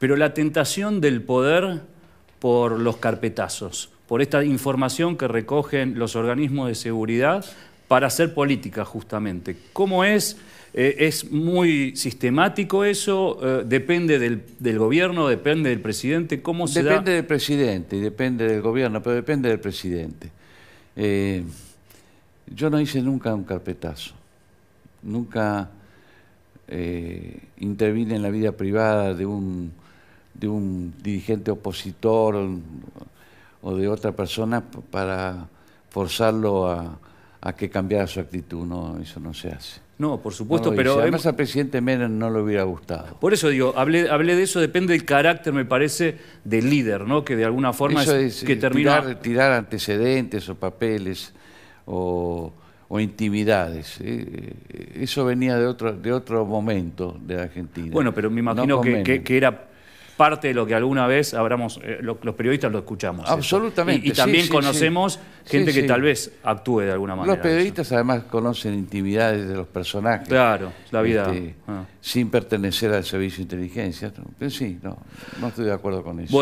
pero la tentación del poder por los carpetazos, por esta información que recogen los organismos de seguridad para hacer política justamente. ¿Cómo es? Eh, ¿Es muy sistemático eso? Eh, ¿Depende del, gobierno? ¿Depende del presidente? ¿Cómo se Depende del presidente y depende del gobierno, pero depende del presidente. Eh, yo no hice nunca un carpetazo. Nunca intervine en la vida privada de un de un dirigente opositor o de otra persona para forzarlo a, que cambiara su actitud. No, eso no se hace. No, por supuesto, pero... Además al presidente Menem no le hubiera gustado. Por eso digo, hablé, hablé de eso, depende del carácter, me parece, del líder, ¿no? Que de alguna forma que eh, termina... Tirar, antecedentes o papeles o, intimidades. Eh, eh, eso venía de otro, de otro momento de Argentina. Bueno, pero me imagino que, que, era parte de lo que alguna vez abramos eh, los periodistas lo escuchamos. Absolutamente. Y, también conocemos gente que tal vez actúe de alguna manera. Los periodistas además conocen intimidades de los personajes. Claro, la vida. Este, ah. Sin pertenecer al servicio de inteligencia. Pero sí, no, no estoy de acuerdo con eso.